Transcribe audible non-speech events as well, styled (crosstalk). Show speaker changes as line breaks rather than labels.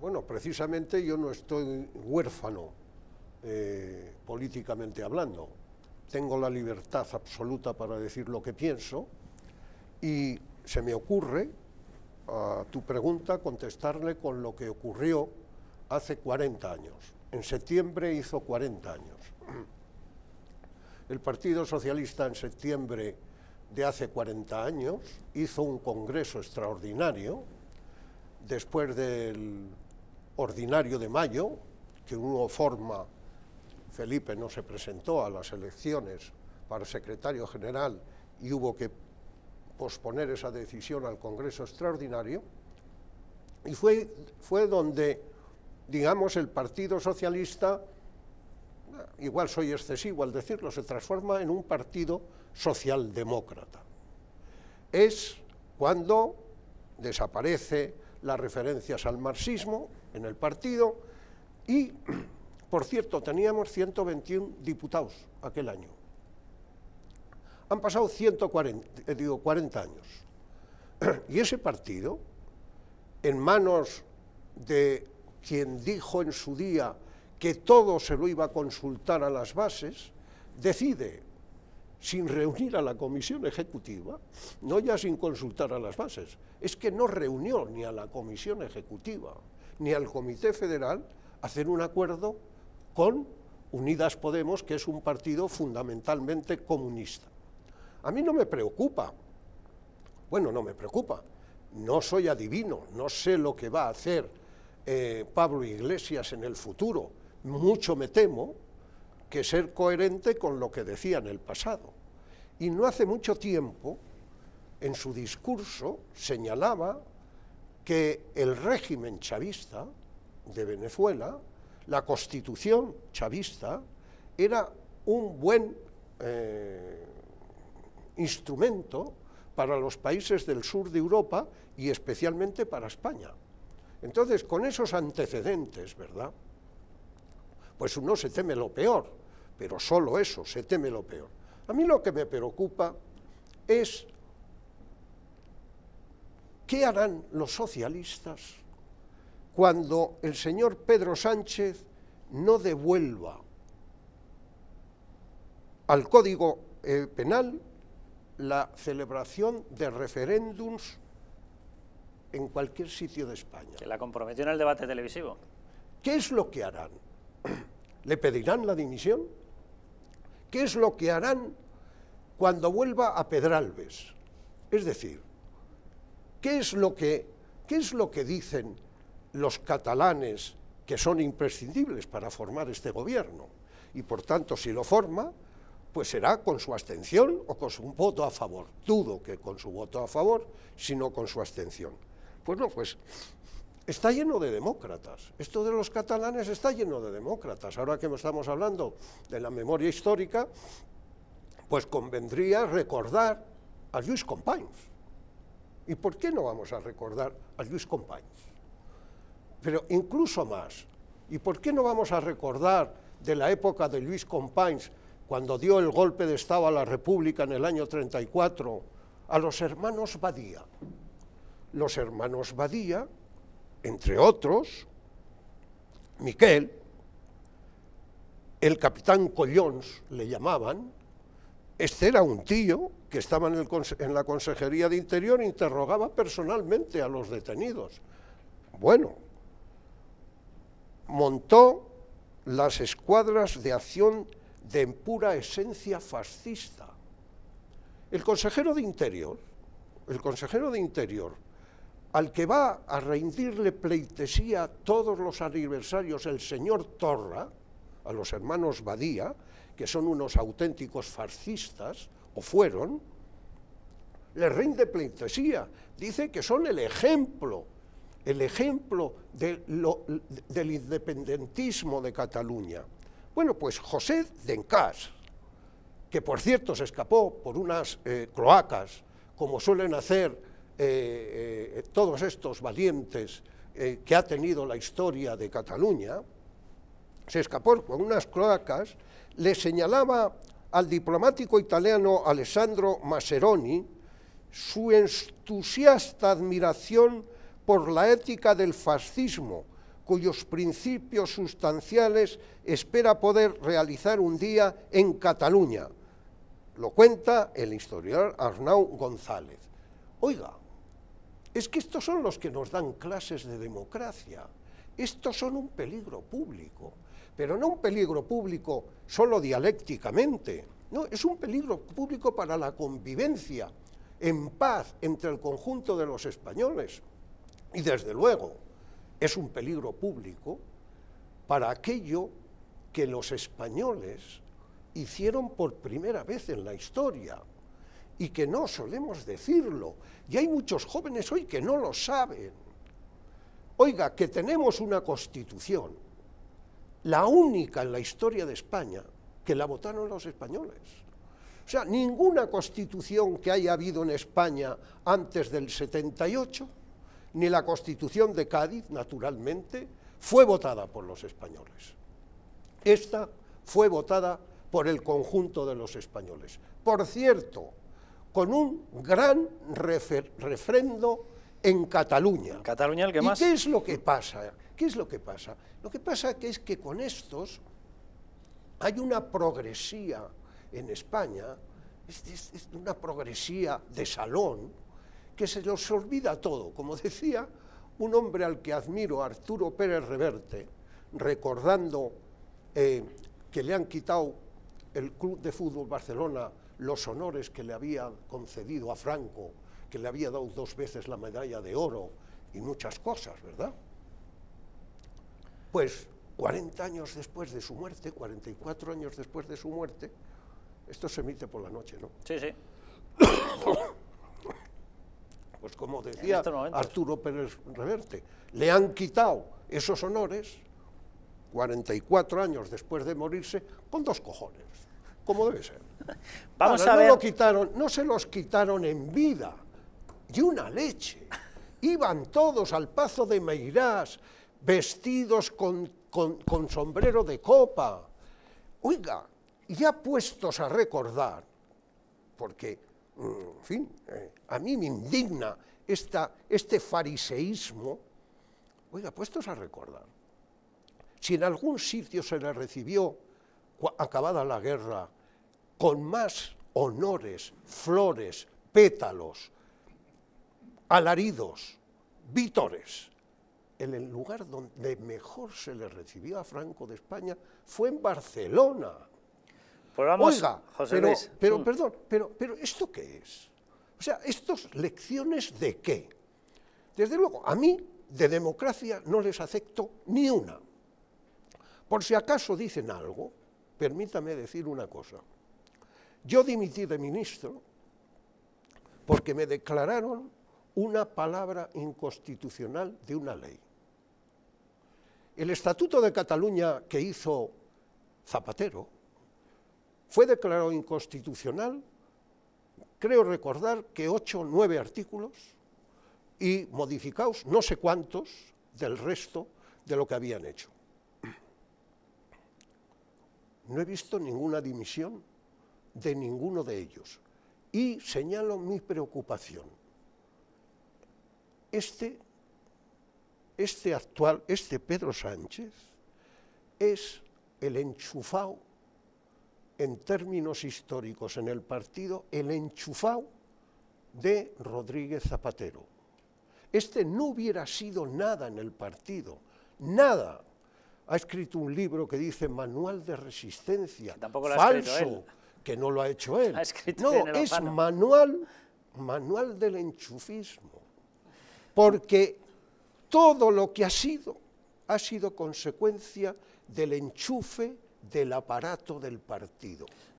Bueno, precisamente yo no estoy huérfano eh, políticamente hablando. Tengo la libertad absoluta para decir lo que pienso y se me ocurre a tu pregunta contestarle con lo que ocurrió hace 40 años. En septiembre hizo 40 años. El Partido Socialista en septiembre de hace 40 años hizo un congreso extraordinario después del ordinario de mayo, que uno forma, Felipe no se presentó a las elecciones para secretario general y hubo que posponer esa decisión al Congreso Extraordinario, y fue, fue donde, digamos, el Partido Socialista, igual soy excesivo al decirlo, se transforma en un partido socialdemócrata. Es cuando desaparece las referencias al marxismo en el partido y, (clears throat) por cierto, teníamos 121 diputados aquel año. Han pasado 140, eh, digo, 40 años. (clears throat) Y ese partido, en manos de quien dijo en su día que todo se lo iba a consultar a las bases, decide sin reunir a la comisión ejecutiva, no ya sin consultar a las bases, es que no reunió ni a la comisión ejecutiva ni al comité federal hacer un acuerdo con Unidas Podemos, que es un partido fundamentalmente comunista. A mí no me preocupa, bueno, no me preocupa, no soy adivino, no sé lo que va a hacer eh, Pablo Iglesias en el futuro, mucho me temo, que ser coherente con lo que decía en el pasado. Y no hace mucho tiempo, en su discurso, señalaba que el régimen chavista de Venezuela, la constitución chavista, era un buen eh, instrumento para los países del sur de Europa y especialmente para España. Entonces, con esos antecedentes, ¿verdad? Pues uno se teme lo peor pero solo eso, se teme lo peor. A mí lo que me preocupa es qué harán los socialistas cuando el señor Pedro Sánchez no devuelva al Código eh, Penal la celebración de referéndums en cualquier sitio de España. Que la comprometió en el debate televisivo. ¿Qué es lo que harán? (clears throat) ¿Le pedirán la dimisión? ¿Qué es lo que harán cuando vuelva a Pedralbes? Es decir, ¿qué es lo que, qué es lo que dicen los catalanes que son imprescindibles para formar este gobierno? Y por tanto, si lo forma, pues será con su abstención o con su voto a favor. Dudo que con su voto a favor, sino con su abstención. Pues no, pues está lleno de demócratas. Esto de los catalanes está lleno de demócratas. Ahora que estamos hablando de la memoria histórica, pues convendría recordar a Luis Companys. ¿Y por qué no vamos a recordar a Luis Companys? Pero incluso más, ¿y por qué no vamos a recordar de la época de Luis Companys cuando dio el golpe de Estado a la República en el año 34 a los hermanos Badía? Los hermanos Badía entre otros, Miquel, el capitán Collons le llamaban, este era un tío que estaba en, la Consejería de Interior, interrogaba personalmente a los detenidos. Bueno, montó las escuadras de acción de pura esencia fascista. El consejero de Interior, el consejero de Interior, al que va a rendirle pleitesía todos los aniversarios el señor Torra, a los hermanos Badía, que son unos auténticos fascistas, o fueron, le rinde pleitesía, dice que son el ejemplo, el ejemplo del independentismo de Cataluña. Bueno, pues José Dencas, que por cierto se escapó por unas eh, cloacas, como suelen hacer eh, eh, eh, todos estos valientes que ha tenido la historia de Cataluña, se escapó con unas cloacas, le señalaba al diplomático italiano Alessandro Maseroni su entusiasta admiración por la ética del fascismo, cuyos principios sustanciales espera poder realizar un día en Cataluña. Lo cuenta el historiador Arnau González. Oiga, es que estos son los que nos dan clases de democracia. Estos son un peligro público, pero no un peligro público solo dialécticamente, no, es un peligro público para la convivencia en paz entre el conjunto de los españoles. Y desde luego es un peligro público para aquello que los españoles hicieron por primera vez en la historia, y que no solemos decirlo. Y hay muchos jóvenes hoy que no lo saben. Oiga, que tenemos una constitución, la única en la historia de España, que la votaron los españoles. O sea, ninguna constitución que haya habido en España antes del 78, ni la constitución de Cádiz, naturalmente, fue votada por los españoles. Esta fue votada por el conjunto de los españoles. Por cierto, con un gran refrendo en Cataluña. Cataluña el que más? ¿Y qué es lo que pasa? ¿Qué es lo que pasa? Lo que pasa es que con estos hay una progresía en España, es, una progresía de salón, que se los olvida todo. Como decía un hombre al que admiro, Arturo Pérez Reverte, recordando eh, que le han quitado el Club de Fútbol Barcelona los honores que le había concedido a Franco, que le había dado dos veces la medalla de oro y muchas cosas, ¿verdad? Pues 40 años después de su muerte, 44 años después de su muerte, esto se emite por la noche, ¿no? Sí, sí. (coughs) pues como decía Arturo Pérez Reverte, le han quitado esos honores 44 años después de morirse con dos cojones como debe ser. (laughs) No, lo quitaron, no se los quitaron en vida. Y una leche. Iban todos al Pazo de Meirás, vestidos con, sombrero de copa. Oiga, ya puestos a recordar, porque, en fin, eh, a mí me indigna este fariseísmo, oiga, puestos a recordar, si en algún sitio se le recibió acabada la guerra, con más honores, flores, pétalos, alaridos, vítores. En el lugar donde mejor se le recibió a Franco de España fue en Barcelona. Pues Oiga, José pero, Luis. pero mm. perdón, pero, pero ¿esto qué es? O sea, ¿estos lecciones de qué? Desde luego, a mí de democracia no les acepto ni una. Por si acaso dicen algo, permítame decir una cosa. Yo dimití de ministro porque me declararon una palabra inconstitucional de una ley. El Estatuto de Cataluña que hizo Zapatero fue declarado inconstitucional, creo recordar que ocho o nueve artículos y modificados no sé cuántos del resto de lo que habían hecho no he visto ninguna dimisión de ninguno de ellos. Y señalo mi preocupación. Este, este actual, este Pedro Sánchez, es el enchufado, en términos históricos en el partido, el enchufado de Rodríguez Zapatero. Este no hubiera sido nada en el partido, nada ha escrito un libro que dice Manual de Resistencia, falso, que no lo ha hecho él. no, es manual, manual del enchufismo, porque todo lo que ha sido ha sido consecuencia del enchufe del aparato del partido.